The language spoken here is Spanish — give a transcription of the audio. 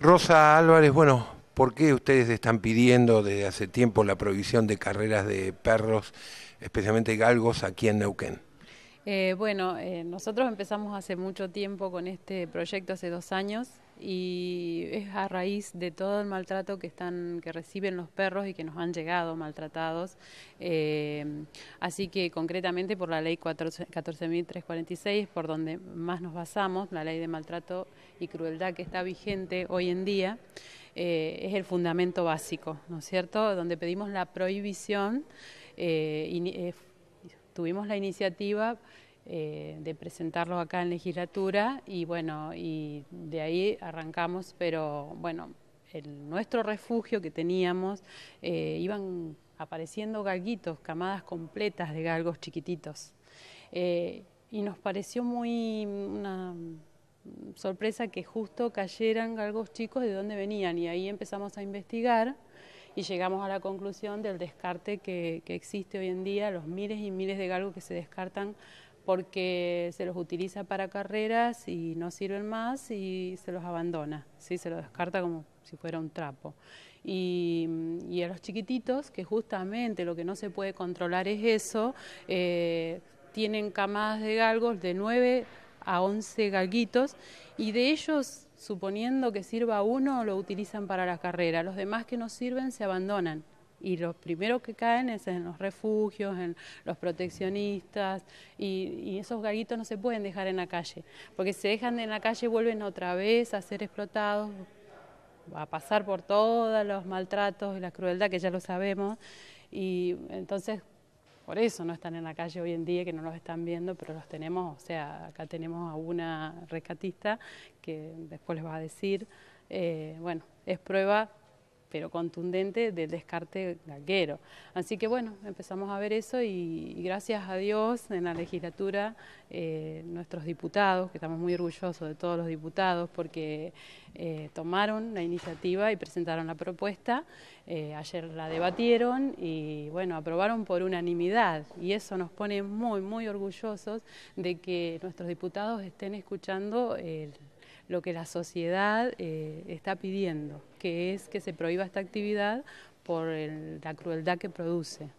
Rosa Álvarez, bueno, ¿por qué ustedes están pidiendo desde hace tiempo la prohibición de carreras de perros, especialmente galgos, aquí en Neuquén? Eh, bueno, eh, nosotros empezamos hace mucho tiempo con este proyecto, hace dos años, y es a raíz de todo el maltrato que están, que reciben los perros y que nos han llegado maltratados. Eh, así que concretamente por la ley 14.346, por donde más nos basamos, la ley de maltrato y crueldad que está vigente hoy en día, es el fundamento básico, ¿no es cierto? Donde pedimos la prohibición tuvimos la iniciativa eh, de presentarlo acá en legislatura y bueno, y de ahí arrancamos, pero bueno, el, nuestro refugio que teníamos eh, iban apareciendo galguitos, camadas completas de galgos chiquititos. Eh, y nos pareció muy una sorpresa que justo cayeran galgos chicos de dónde venían y ahí empezamos a investigar y llegamos a la conclusión del descarte que, existe hoy en día, los miles y miles de galgos que se descartan porque se los utiliza para carreras y no sirven más y se los abandona, ¿sí? se los descarta como si fuera un trapo. Y, a los chiquititos, que justamente lo que no se puede controlar es eso, eh, tienen camadas de galgos de 9 a 11 galguitos y de ellos suponiendo que sirva uno, lo utilizan para la carrera. Los demás que no sirven se abandonan. Y los primeros que caen es en los refugios, en los proteccionistas, y, esos gallitos no se pueden dejar en la calle, porque se dejan en la calle vuelven otra vez a ser explotados, a pasar por todos los maltratos y la crueldad que ya lo sabemos, y entonces por eso no están en la calle hoy en día, que no los están viendo, pero los tenemos, o sea, acá tenemos a una rescatista que después les va a decir, eh, bueno, es prueba pero contundente del descarte ganguero. Así que bueno, empezamos a ver eso y, gracias a Dios en la legislatura eh, nuestros diputados, que estamos muy orgullosos de todos los diputados porque eh, tomaron la iniciativa y presentaron la propuesta, eh, ayer la debatieron y bueno, aprobaron por unanimidad y eso nos pone muy, muy orgullosos de que nuestros diputados estén escuchando el lo que la sociedad eh, está pidiendo, que es que se prohíba esta actividad por la crueldad que produce.